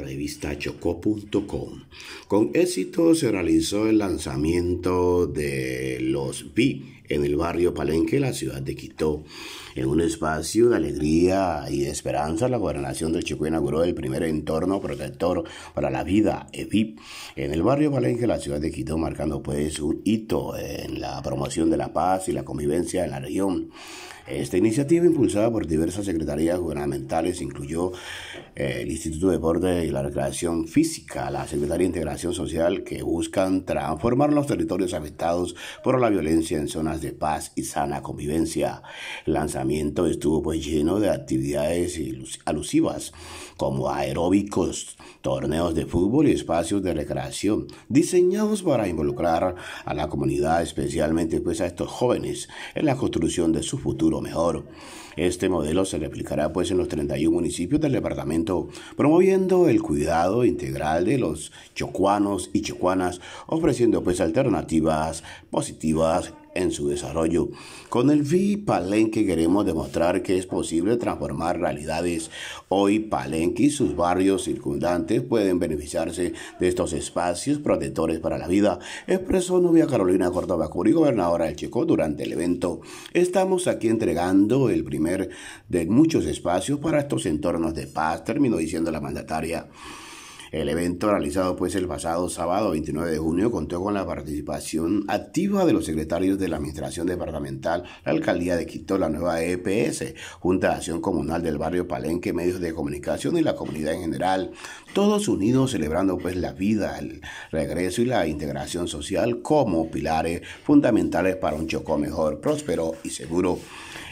revista chocó.com. Con éxito se realizó el lanzamiento de los B en el barrio Palenque, la ciudad de Quito. En un espacio de alegría y de esperanza, la gobernación del Chico inauguró el primer entorno protector para la vida, EVIP, en el barrio Palenque, la ciudad de Quito, marcando pues un hito en la promoción de la paz y la convivencia en la región. Esta iniciativa, impulsada por diversas secretarías gubernamentales, incluyó eh, el Instituto de Deporte y la Recreación Física, la Secretaría de Integración Social, que buscan transformar los territorios afectados por la violencia en zonas de paz y sana convivencia. El lanzamiento estuvo pues, lleno de actividades alusivas como aeróbicos, torneos de fútbol y espacios de recreación diseñados para involucrar a la comunidad, especialmente pues a estos jóvenes, en la construcción de su futuro mejor. Este modelo se replicará pues en los 31 municipios del departamento, promoviendo el cuidado integral de los chocuanos y chocuanas, ofreciendo pues alternativas positivas en su desarrollo. Con el vi Palenque queremos demostrar que es posible transformar realidades. Hoy Palenque y sus barrios circundantes pueden beneficiarse de estos espacios protectores para la vida, expresó novia Carolina Córdoba gobernadora del Chico, durante el evento. Estamos aquí entregando el primer de muchos espacios para estos entornos de paz, terminó diciendo la mandataria. El evento realizado pues el pasado sábado 29 de junio contó con la participación activa de los secretarios de la Administración Departamental, la Alcaldía de Quito, la nueva EPS, Junta de Acción Comunal del Barrio Palenque, medios de comunicación y la comunidad en general, todos unidos celebrando pues la vida, el regreso y la integración social como pilares fundamentales para un Chocó mejor, próspero y seguro.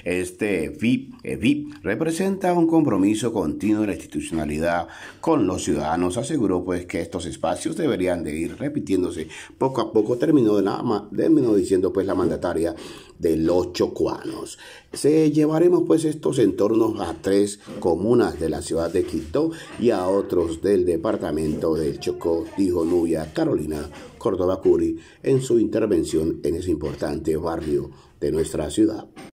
Este VIP, e VIP representa un compromiso continuo de la institucionalidad con los ciudadanos seguro pues que estos espacios deberían de ir repitiéndose poco a poco, terminó, de terminó diciendo pues la mandataria de los chocuanos. Se llevaremos pues estos entornos a tres comunas de la ciudad de Quito y a otros del departamento del Chocó, dijo Nubia Carolina Córdoba Curi en su intervención en ese importante barrio de nuestra ciudad.